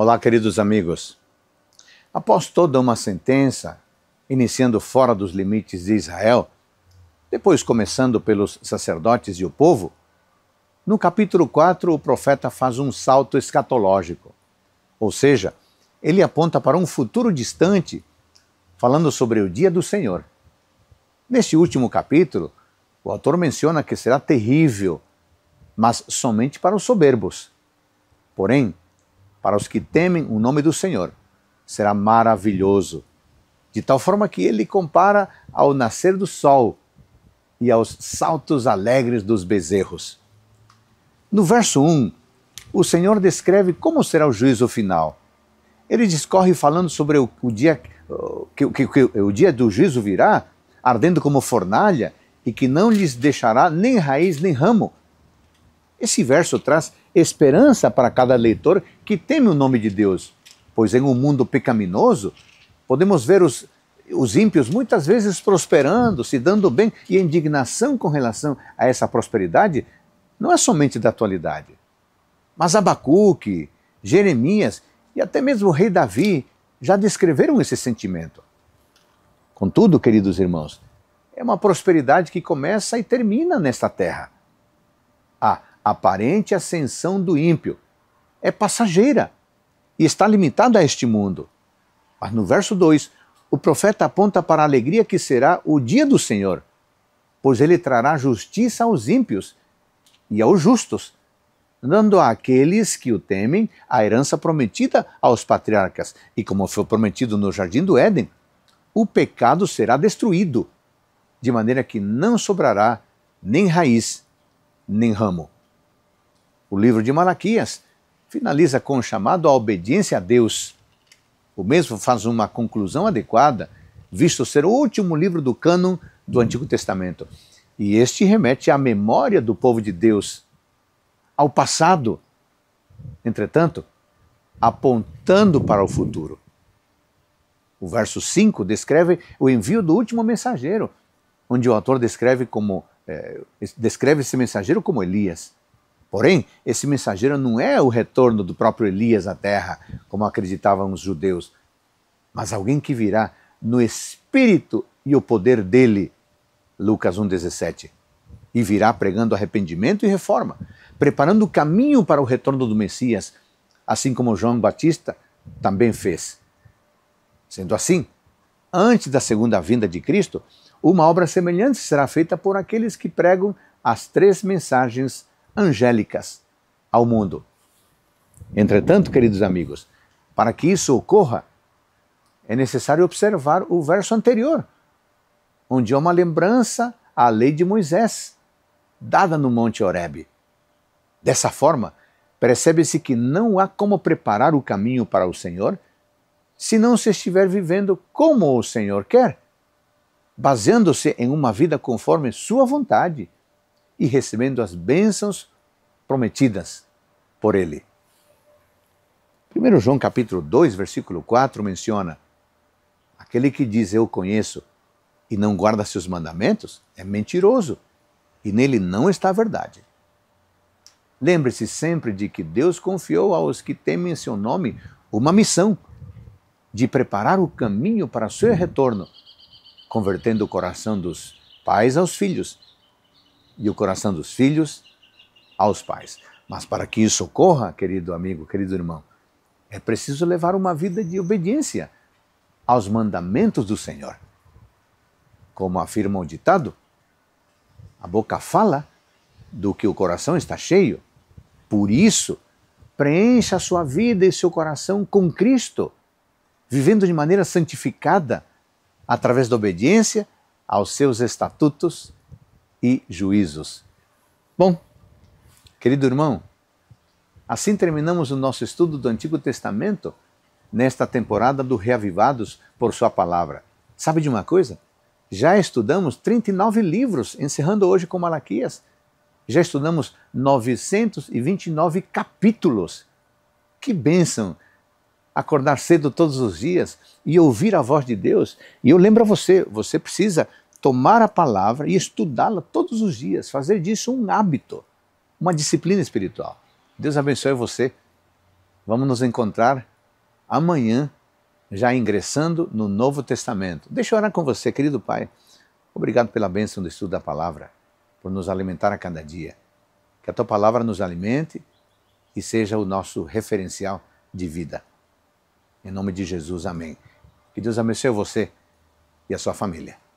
Olá, queridos amigos. Após toda uma sentença, iniciando fora dos limites de Israel, depois começando pelos sacerdotes e o povo, no capítulo 4 o profeta faz um salto escatológico, ou seja, ele aponta para um futuro distante, falando sobre o dia do Senhor. Neste último capítulo, o autor menciona que será terrível, mas somente para os soberbos. Porém, para os que temem o nome do Senhor, será maravilhoso. De tal forma que ele compara ao nascer do sol e aos saltos alegres dos bezerros. No verso 1, o Senhor descreve como será o juízo final. Ele discorre falando sobre o, o dia que, que o dia do juízo virá, ardendo como fornalha, e que não lhes deixará nem raiz nem ramo, esse verso traz esperança para cada leitor que teme o nome de Deus, pois em um mundo pecaminoso, podemos ver os, os ímpios muitas vezes prosperando, se dando bem, e a indignação com relação a essa prosperidade não é somente da atualidade. Mas Abacuque, Jeremias e até mesmo o rei Davi já descreveram esse sentimento. Contudo, queridos irmãos, é uma prosperidade que começa e termina nesta terra. Ah, aparente ascensão do ímpio é passageira e está limitada a este mundo. Mas no verso 2, o profeta aponta para a alegria que será o dia do Senhor, pois ele trará justiça aos ímpios e aos justos, dando àqueles que o temem a herança prometida aos patriarcas. E como foi prometido no jardim do Éden, o pecado será destruído, de maneira que não sobrará nem raiz, nem ramo. O livro de Malaquias finaliza com o um chamado à obediência a Deus. O mesmo faz uma conclusão adequada, visto ser o último livro do cânon do Antigo Testamento. E este remete à memória do povo de Deus, ao passado, entretanto, apontando para o futuro. O verso 5 descreve o envio do último mensageiro, onde o autor descreve como é, descreve esse mensageiro como Elias. Porém, esse mensageiro não é o retorno do próprio Elias à terra, como acreditavam os judeus, mas alguém que virá no espírito e o poder dele. Lucas 1,17. E virá pregando arrependimento e reforma, preparando o caminho para o retorno do Messias, assim como João Batista também fez. Sendo assim, antes da segunda vinda de Cristo, uma obra semelhante será feita por aqueles que pregam as três mensagens angélicas ao mundo. Entretanto, queridos amigos, para que isso ocorra, é necessário observar o verso anterior, onde há uma lembrança à lei de Moisés, dada no Monte Oreb. Dessa forma, percebe-se que não há como preparar o caminho para o Senhor se não se estiver vivendo como o Senhor quer, baseando-se em uma vida conforme sua vontade e recebendo as bênçãos prometidas por ele. 1 João capítulo 2, versículo 4 menciona: Aquele que diz eu conheço e não guarda seus mandamentos é mentiroso, e nele não está a verdade. Lembre-se sempre de que Deus confiou aos que temem seu nome uma missão de preparar o caminho para seu retorno, convertendo o coração dos pais aos filhos e o coração dos filhos aos pais. Mas para que isso ocorra, querido amigo, querido irmão, é preciso levar uma vida de obediência aos mandamentos do Senhor. Como afirma o ditado, a boca fala do que o coração está cheio. Por isso, preencha a sua vida e seu coração com Cristo, vivendo de maneira santificada através da obediência aos seus estatutos e juízos. Bom, querido irmão, assim terminamos o nosso estudo do Antigo Testamento nesta temporada do Reavivados por Sua Palavra. Sabe de uma coisa? Já estudamos 39 livros, encerrando hoje com Malaquias. Já estudamos 929 capítulos. Que bênção! Acordar cedo todos os dias e ouvir a voz de Deus. E eu lembro a você, você precisa tomar a palavra e estudá-la todos os dias, fazer disso um hábito, uma disciplina espiritual. Deus abençoe você. Vamos nos encontrar amanhã, já ingressando no Novo Testamento. Deixa eu orar com você, querido Pai. Obrigado pela bênção do estudo da palavra, por nos alimentar a cada dia. Que a tua palavra nos alimente e seja o nosso referencial de vida. Em nome de Jesus, amém. Que Deus abençoe você e a sua família.